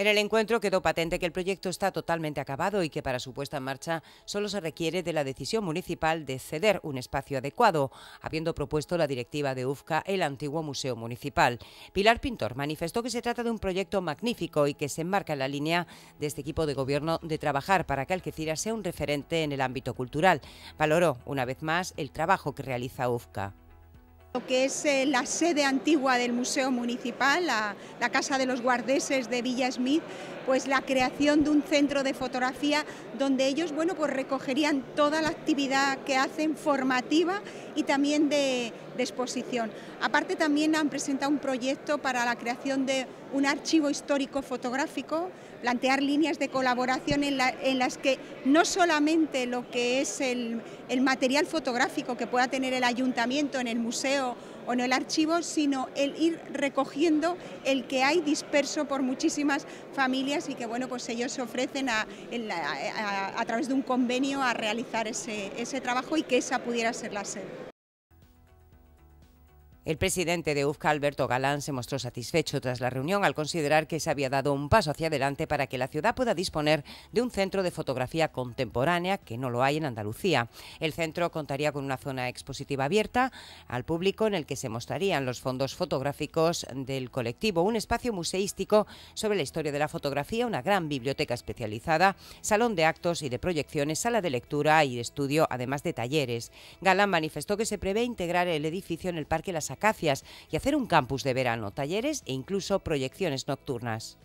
En el encuentro quedó patente que el proyecto está totalmente acabado y que para su puesta en marcha solo se requiere de la decisión municipal de ceder un espacio adecuado, habiendo propuesto la directiva de UFCA el antiguo Museo Municipal. Pilar Pintor manifestó que se trata de un proyecto magnífico y que se enmarca en la línea de este equipo de gobierno de trabajar para que Algeciras sea un referente en el ámbito cultural. Valoró una vez más el trabajo que realiza UFCA. Lo que es eh, la sede antigua del Museo Municipal, la, Casa de los Guardeses de Villa Smith, pues la creación de un centro de fotografía donde ellos bueno, pues recogerían toda la actividad que hacen formativa y también de, exposición. Aparte también han presentado un proyecto para la creación de un archivo histórico fotográfico, plantear líneas de colaboración en, las que no solamente lo que es el, material fotográfico que pueda tener el ayuntamiento en el museo o en el archivo, sino el ir recogiendo el que hay disperso por muchísimas familias y que bueno, pues ellos se ofrecen a, través de un convenio a realizar ese, ese trabajo y que esa pudiera ser la sede. El presidente de UFCA, Alberto Galán, se mostró satisfecho tras la reunión al considerar que se había dado un paso hacia adelante para que la ciudad pueda disponer de un centro de fotografía contemporánea que no lo hay en Andalucía. El centro contaría con una zona expositiva abierta al público en el que se mostrarían los fondos fotográficos del colectivo, un espacio museístico sobre la historia de la fotografía, una gran biblioteca especializada, salón de actos y de proyecciones, sala de lectura y estudio, además de talleres. Galán manifestó que se prevé integrar el edificio en el Parque Las acacias y hacer un campus de verano, talleres e incluso proyecciones nocturnas.